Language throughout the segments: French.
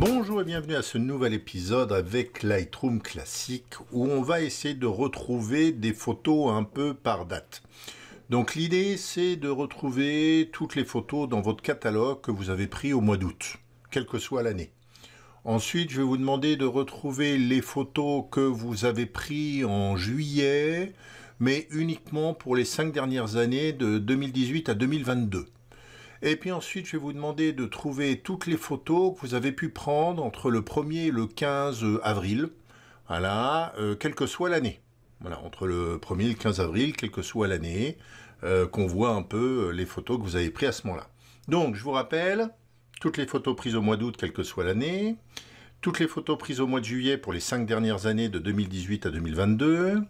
Bonjour et bienvenue à ce nouvel épisode avec Lightroom classique où on va essayer de retrouver des photos un peu par date. Donc l'idée c'est de retrouver toutes les photos dans votre catalogue que vous avez pris au mois d'août, quelle que soit l'année. Ensuite je vais vous demander de retrouver les photos que vous avez pris en juillet, mais uniquement pour les cinq dernières années de 2018 à 2022. Et puis ensuite, je vais vous demander de trouver toutes les photos que vous avez pu prendre entre le 1er et le 15 euh, avril, voilà, euh, quelle que soit l'année. Voilà, entre le 1er et le 15 avril, quelle que soit l'année, euh, qu'on voit un peu les photos que vous avez prises à ce moment-là. Donc, je vous rappelle, toutes les photos prises au mois d'août, quelle que soit l'année, toutes les photos prises au mois de juillet pour les cinq dernières années de 2018 à 2022,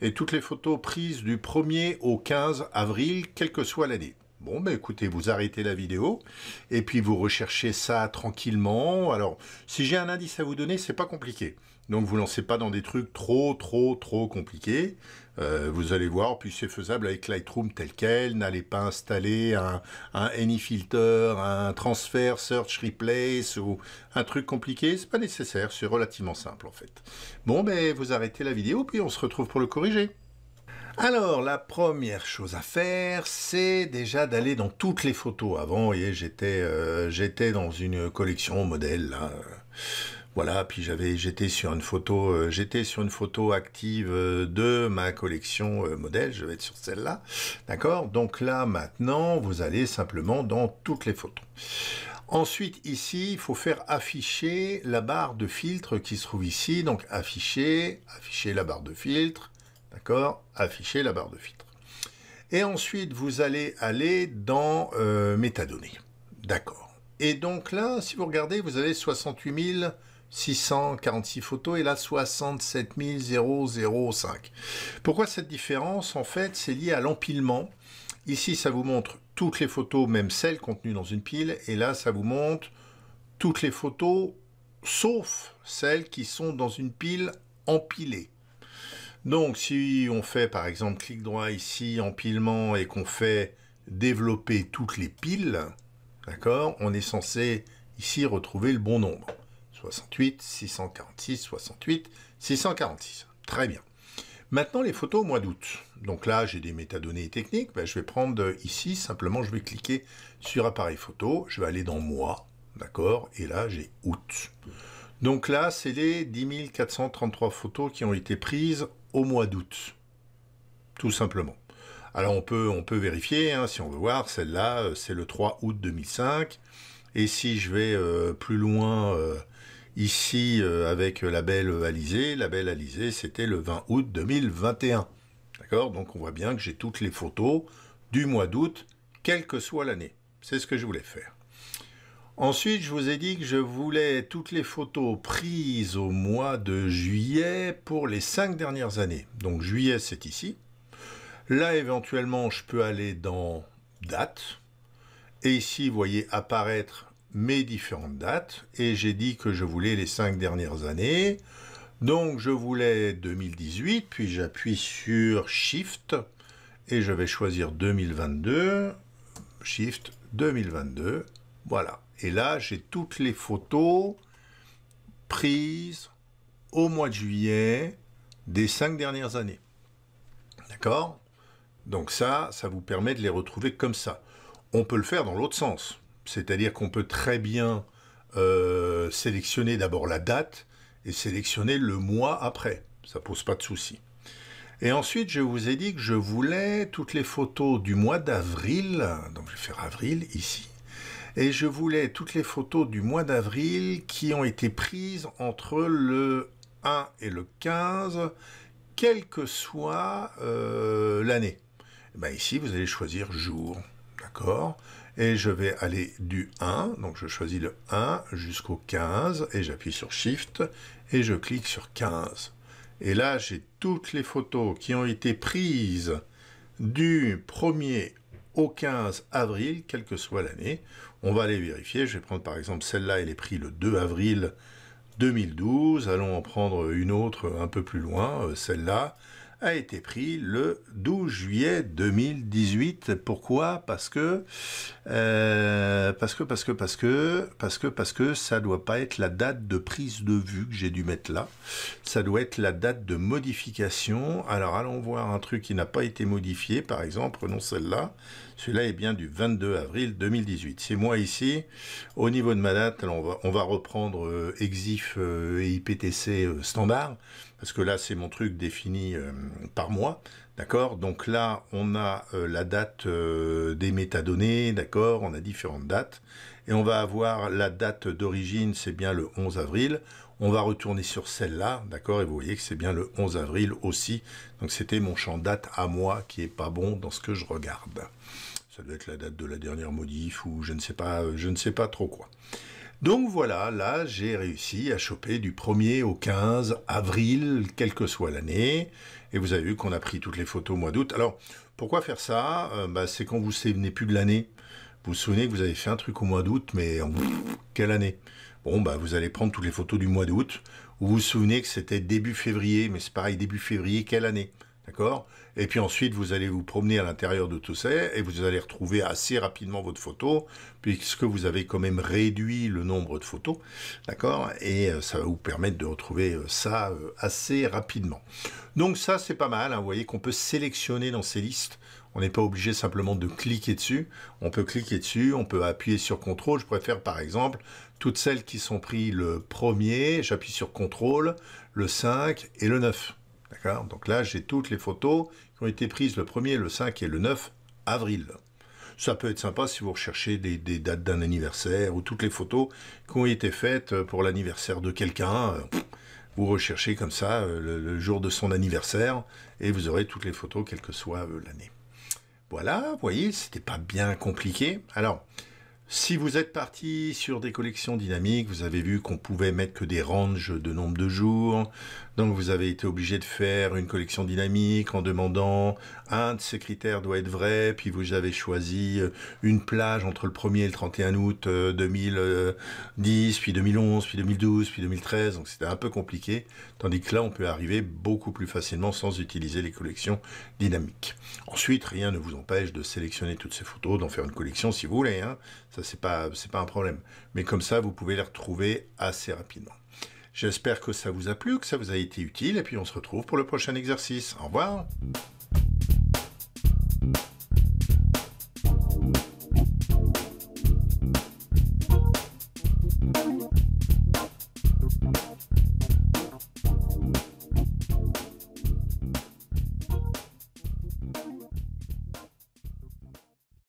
et toutes les photos prises du 1er au 15 avril, quelle que soit l'année. Bon, ben, écoutez, vous arrêtez la vidéo et puis vous recherchez ça tranquillement. Alors, si j'ai un indice à vous donner, c'est pas compliqué. Donc, vous lancez pas dans des trucs trop, trop, trop compliqués. Euh, vous allez voir, puis c'est faisable avec Lightroom tel quel. N'allez pas installer un, un Filter, un Transfer search, replace ou un truc compliqué. C'est pas nécessaire, c'est relativement simple en fait. Bon, ben vous arrêtez la vidéo, puis on se retrouve pour le corriger. Alors, la première chose à faire, c'est déjà d'aller dans toutes les photos. Avant, vous voyez, j'étais euh, dans une collection modèle, Voilà, puis j'avais j'étais sur une photo euh, j'étais sur une photo active euh, de ma collection modèle, je vais être sur celle-là. D'accord Donc là maintenant, vous allez simplement dans toutes les photos. Ensuite ici, il faut faire afficher la barre de filtre qui se trouve ici, donc afficher, afficher la barre de filtre. D'accord Afficher la barre de filtre. Et ensuite, vous allez aller dans euh, métadonnées. D'accord. Et donc là, si vous regardez, vous avez 68 646 photos et là 67 005. Pourquoi cette différence En fait, c'est lié à l'empilement. Ici, ça vous montre toutes les photos, même celles contenues dans une pile, et là, ça vous montre toutes les photos, sauf celles qui sont dans une pile empilée. Donc si on fait par exemple clic droit ici, empilement, et qu'on fait développer toutes les piles, d'accord, on est censé ici retrouver le bon nombre. 68, 646, 68, 646. Très bien. Maintenant les photos au mois d'août. Donc là j'ai des métadonnées techniques, ben, je vais prendre ici, simplement je vais cliquer sur appareil photo, je vais aller dans mois, d'accord, et là j'ai août. Donc là c'est les 10 433 photos qui ont été prises au mois d'août. Tout simplement. Alors on peut, on peut vérifier, hein, si on veut voir, celle-là, euh, c'est le 3 août 2005. Et si je vais euh, plus loin euh, ici avec la belle Alizée, la belle Alizée, c'était le 20 août 2021. D'accord Donc on voit bien que j'ai toutes les photos du mois d'août, quelle que soit l'année. C'est ce que je voulais faire. Ensuite, je vous ai dit que je voulais toutes les photos prises au mois de juillet pour les cinq dernières années. Donc juillet, c'est ici. Là, éventuellement, je peux aller dans date. Et ici, vous voyez apparaître mes différentes dates. Et j'ai dit que je voulais les cinq dernières années. Donc, je voulais 2018, puis j'appuie sur Shift et je vais choisir 2022. Shift 2022. Voilà. Et là, j'ai toutes les photos prises au mois de juillet des cinq dernières années. D'accord Donc ça, ça vous permet de les retrouver comme ça. On peut le faire dans l'autre sens. C'est-à-dire qu'on peut très bien euh, sélectionner d'abord la date et sélectionner le mois après. Ça pose pas de souci. Et ensuite, je vous ai dit que je voulais toutes les photos du mois d'avril. Donc je vais faire avril ici et je voulais toutes les photos du mois d'avril qui ont été prises entre le 1 et le 15, quelle que soit euh, l'année. Eh ben ici, vous allez choisir jour, d'accord Et je vais aller du 1, donc je choisis le 1 jusqu'au 15, et j'appuie sur Shift, et je clique sur 15. Et là, j'ai toutes les photos qui ont été prises du 1er au 15 avril, quelle que soit l'année. On va aller vérifier. Je vais prendre par exemple celle-là, elle est prise le 2 avril 2012. Allons en prendre une autre un peu plus loin, euh, celle-là a été pris le 12 juillet 2018. Pourquoi Parce que euh, parce que parce que parce que parce que parce que ça doit pas être la date de prise de vue que j'ai dû mettre là. Ça doit être la date de modification. Alors allons voir un truc qui n'a pas été modifié, par exemple, prenons celle-là. Celui-là est bien du 22 avril 2018. C'est moi ici. Au niveau de ma date, on va, reprendre euh, EXIF euh, et IPTC euh, standard, parce que là, c'est mon truc défini par mois. D'accord Donc là, on a euh, la date euh, des métadonnées, d'accord On a différentes dates. Et on va avoir la date d'origine, c'est bien le 11 avril. On va retourner sur celle-là, d'accord Et vous voyez que c'est bien le 11 avril aussi. Donc c'était mon champ date à moi qui est pas bon dans ce que je regarde. Ça doit être la date de la dernière modif ou je ne sais pas, euh, je ne sais pas trop quoi. Donc voilà, là j'ai réussi à choper du 1er au 15 avril, quelle que soit l'année. Et vous avez vu qu'on a pris toutes les photos au mois d'août. Alors pourquoi faire ça euh, bah, C'est quand vous ne souvenez plus de l'année. Vous vous souvenez que vous avez fait un truc au mois d'août, mais en... quelle année Bon, bah, vous allez prendre toutes les photos du mois d'août. Vous vous souvenez que c'était début février, mais c'est pareil, début février, quelle année D'accord Et puis ensuite, vous allez vous promener à l'intérieur de tout ça et vous allez retrouver assez rapidement votre photo, puisque vous avez quand même réduit le nombre de photos. D'accord Et euh, ça va vous permettre de retrouver euh, ça euh, assez rapidement. Donc ça, c'est pas mal. Hein, vous voyez qu'on peut sélectionner dans ces listes. On n'est pas obligé simplement de cliquer dessus. On peut cliquer dessus, on peut appuyer sur CTRL. Je préfère par exemple toutes celles qui sont prises le premier. J'appuie sur CTRL, le 5 et le 9. Donc là, j'ai toutes les photos qui ont été prises le 1er, le 5 et le 9 avril. Ça peut être sympa si vous recherchez des, dates d'un anniversaire ou toutes les photos qui ont été faites euh, pour l'anniversaire de quelqu'un. Euh, vous recherchez comme ça euh, le, jour de son anniversaire et vous aurez toutes les photos, quelle que soit l'année. Voilà, vous voyez, c'était pas bien compliqué. Alors, si vous êtes parti sur des collections dynamiques, vous avez vu qu'on pouvait mettre que des ranges de nombre de jours, donc vous avez été obligé de faire une collection dynamique en demandant un de ces critères doit être vrai, puis vous avez choisi euh, une plage entre le 1er et le 31 août 2010, euh, puis 2011, puis 2012, puis 2013, donc c'était un peu compliqué, tandis que là on peut arriver beaucoup plus facilement sans utiliser les collections dynamiques. Ensuite, rien ne vous empêche de sélectionner toutes ces photos, d'en faire une collection si vous voulez, hein. ça c'est pas, pas un problème, mais comme ça vous pouvez les retrouver assez rapidement. J'espère que ça vous a plu, que ça vous a été utile, et puis on se retrouve pour le prochain exercice. Au revoir.